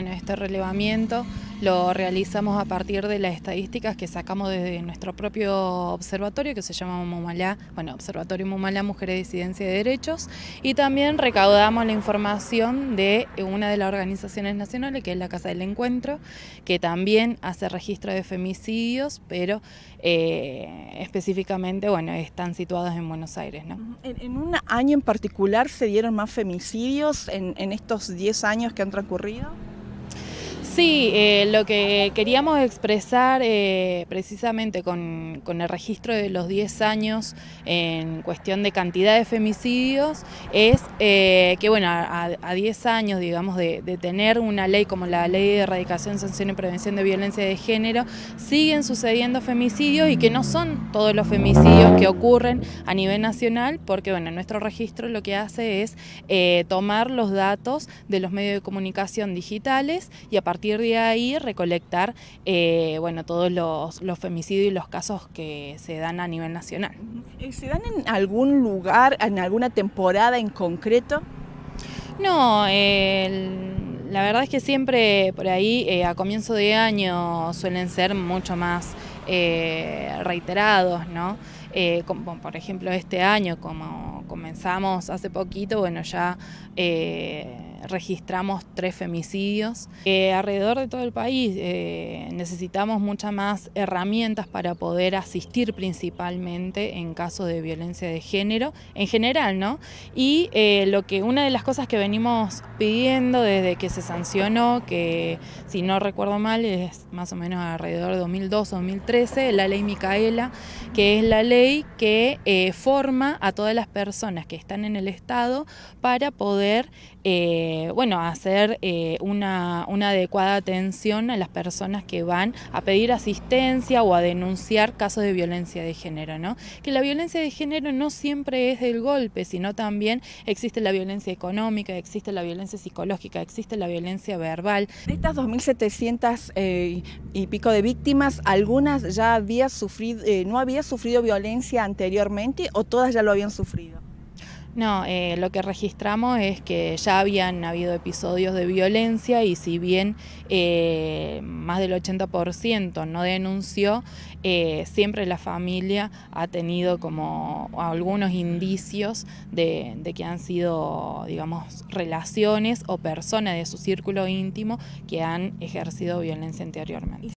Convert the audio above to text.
Bueno, este relevamiento lo realizamos a partir de las estadísticas que sacamos desde nuestro propio observatorio que se llama Mumalá, bueno, Observatorio Mumalá Mujeres de Disidencia de Derechos y también recaudamos la información de una de las organizaciones nacionales que es la Casa del Encuentro que también hace registro de femicidios pero eh, específicamente, bueno, están situados en Buenos Aires, En, un año en particular se dieron más femicidios en estos 10 años que han transcurrido? Sí, eh, lo que queríamos expresar eh, precisamente con, el registro de los 10 años en cuestión de cantidad de femicidios es eh, que, bueno, a, 10 años, digamos, de, de, tener una ley como la Ley de Erradicación, Sanción y Prevención de Violencia de Género, siguen sucediendo femicidios y que no son todos los femicidios que ocurren a nivel nacional, porque, bueno, nuestro registro lo que hace es tomar los datos de los medios de comunicación digitales y a partir de ahí recolectar eh, bueno, todos los, femicidios y los casos que se dan a nivel nacional. ¿Se dan en algún lugar, en alguna temporada en concreto? No, La verdad es que siempre por ahí eh, a comienzo de año suelen ser mucho más eh, reiterados, ¿no? Eh, como por ejemplo este año, como comenzamos hace poquito, bueno, ya eh, registramos tres femicidios. Eh, alrededor de todo el país necesitamos muchas más herramientas para poder asistir principalmente en casos de violencia de género, en general, ¿no? Y lo que una de las cosas que venimos pidiendo desde que se sancionó, que si no recuerdo mal, es más o menos alrededor de 2002-2013, la ley Micaela, que es la ley que eh, forma a todas las personas que están en el Estado para poder, eh, bueno, hacer eh, una, adecuada atención a las personas que van a pedir asistencia o a denunciar casos de violencia de género, ¿no? Que la violencia de género no siempre es del golpe, sino también existe la violencia económica, existe la violencia psicológica, existe la violencia verbal. De estas 2.700 y pico de víctimas, algunas ya había sufrido, no había sufrido violencia anteriormente o todas ya lo habían sufrido? No, eh, lo que registramos es que ya habían habido episodios de violencia y si bien eh, más del 80% no denunció, eh, siempre la familia ha tenido como algunos indicios de, que han sido, digamos, relaciones o personas de su círculo íntimo que han ejercido violencia anteriormente.